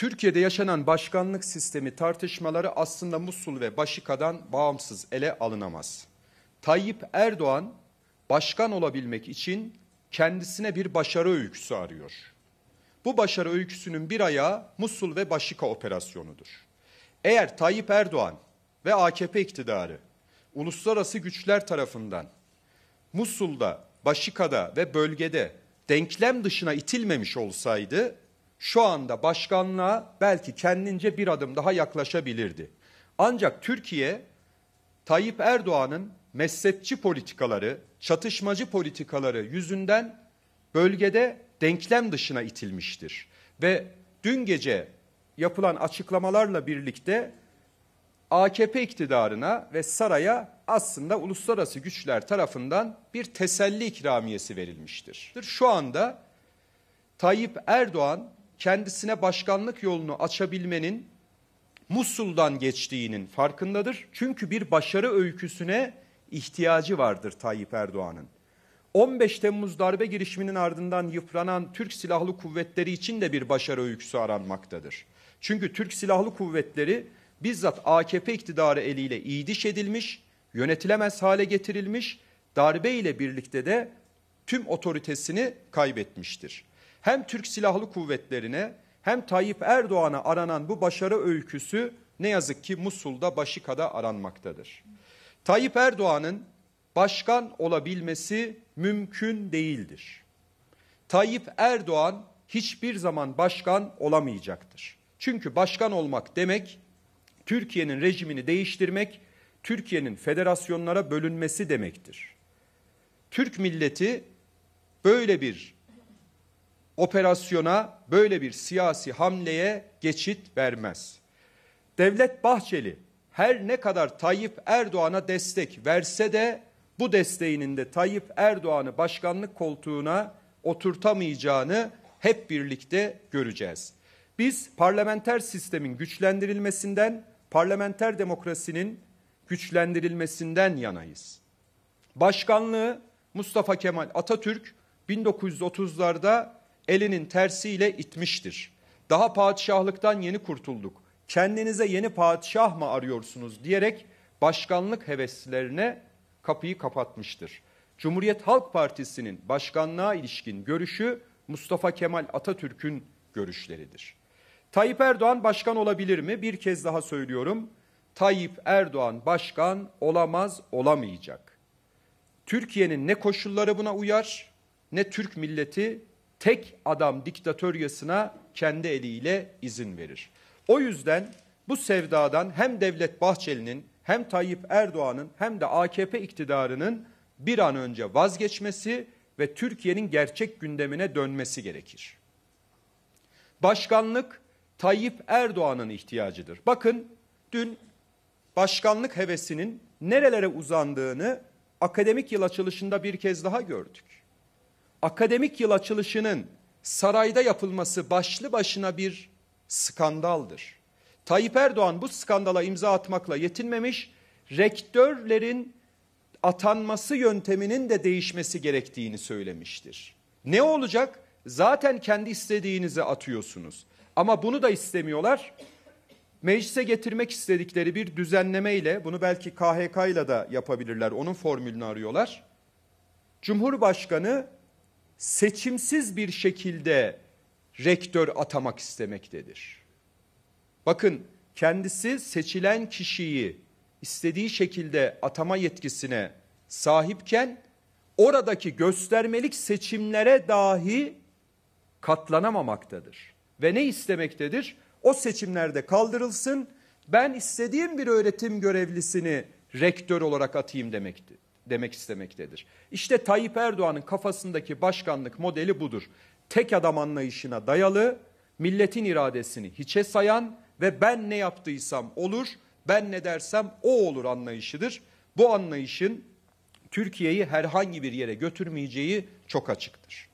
Türkiye'de yaşanan başkanlık sistemi tartışmaları aslında Musul ve Başika'dan bağımsız ele alınamaz. Tayyip Erdoğan başkan olabilmek için kendisine bir başarı öyküsü arıyor. Bu başarı öyküsünün bir ayağı Musul ve Başika operasyonudur. Eğer Tayyip Erdoğan ve AKP iktidarı uluslararası güçler tarafından Musul'da, Başika'da ve bölgede denklem dışına itilmemiş olsaydı şu anda başkanlığa belki kendince bir adım daha yaklaşabilirdi. Ancak Türkiye Tayyip Erdoğan'ın mezhepçi politikaları, çatışmacı politikaları yüzünden bölgede denklem dışına itilmiştir. Ve dün gece yapılan açıklamalarla birlikte AKP iktidarına ve saraya aslında uluslararası güçler tarafından bir teselli ikramiyesi verilmiştir. Şu anda Tayyip Erdoğan kendisine başkanlık yolunu açabilmenin Musul'dan geçtiğinin farkındadır. Çünkü bir başarı öyküsüne ihtiyacı vardır Tayyip Erdoğan'ın. 15 Temmuz darbe girişiminin ardından yıpranan Türk Silahlı Kuvvetleri için de bir başarı öyküsü aranmaktadır. Çünkü Türk Silahlı Kuvvetleri bizzat AKP iktidarı eliyle iyidiş edilmiş, yönetilemez hale getirilmiş, darbe ile birlikte de tüm otoritesini kaybetmiştir hem Türk Silahlı Kuvvetleri'ne hem Tayyip Erdoğan'a aranan bu başarı öyküsü ne yazık ki Musul'da Başika'da aranmaktadır. Tayyip Erdoğan'ın başkan olabilmesi mümkün değildir. Tayyip Erdoğan hiçbir zaman başkan olamayacaktır. Çünkü başkan olmak demek Türkiye'nin rejimini değiştirmek, Türkiye'nin federasyonlara bölünmesi demektir. Türk milleti böyle bir operasyona böyle bir siyasi hamleye geçit vermez. Devlet Bahçeli her ne kadar Tayyip Erdoğan'a destek verse de bu desteğinin de Tayyip Erdoğan'ı başkanlık koltuğuna oturtamayacağını hep birlikte göreceğiz. Biz parlamenter sistemin güçlendirilmesinden, parlamenter demokrasinin güçlendirilmesinden yanayız. Başkanlığı Mustafa Kemal Atatürk 1930'larda elinin tersiyle itmiştir. Daha padişahlıktan yeni kurtulduk. Kendinize yeni padişah mı arıyorsunuz diyerek başkanlık heveslerine kapıyı kapatmıştır. Cumhuriyet Halk Partisi'nin başkanlığa ilişkin görüşü Mustafa Kemal Atatürk'ün görüşleridir. Tayyip Erdoğan başkan olabilir mi? Bir kez daha söylüyorum. Tayyip Erdoğan başkan olamaz, olamayacak. Türkiye'nin ne koşulları buna uyar, ne Türk milleti tek adam diktatöryasına kendi eliyle izin verir. O yüzden bu sevdadan hem Devlet Bahçeli'nin hem Tayyip Erdoğan'ın hem de AKP iktidarının bir an önce vazgeçmesi ve Türkiye'nin gerçek gündemine dönmesi gerekir. Başkanlık Tayyip Erdoğan'ın ihtiyacıdır. Bakın dün başkanlık hevesinin nerelere uzandığını akademik yıl açılışında bir kez daha gördük akademik yıl açılışının sarayda yapılması başlı başına bir skandaldır. Tayyip Erdoğan bu skandala imza atmakla yetinmemiş, rektörlerin atanması yönteminin de değişmesi gerektiğini söylemiştir. Ne olacak? Zaten kendi istediğinizi atıyorsunuz. Ama bunu da istemiyorlar. Meclise getirmek istedikleri bir düzenlemeyle bunu belki KHK ile de yapabilirler. Onun formülünü arıyorlar. Cumhurbaşkanı seçimsiz bir şekilde rektör atamak istemektedir. Bakın kendisi seçilen kişiyi istediği şekilde atama yetkisine sahipken oradaki göstermelik seçimlere dahi katlanamamaktadır. Ve ne istemektedir? O seçimlerde kaldırılsın ben istediğim bir öğretim görevlisini rektör olarak atayım demekti demek istemektedir. İşte Tayyip Erdoğan'ın kafasındaki başkanlık modeli budur. Tek adam anlayışına dayalı, milletin iradesini hiçe sayan ve ben ne yaptıysam olur, ben ne dersem o olur anlayışıdır. Bu anlayışın Türkiye'yi herhangi bir yere götürmeyeceği çok açıktır.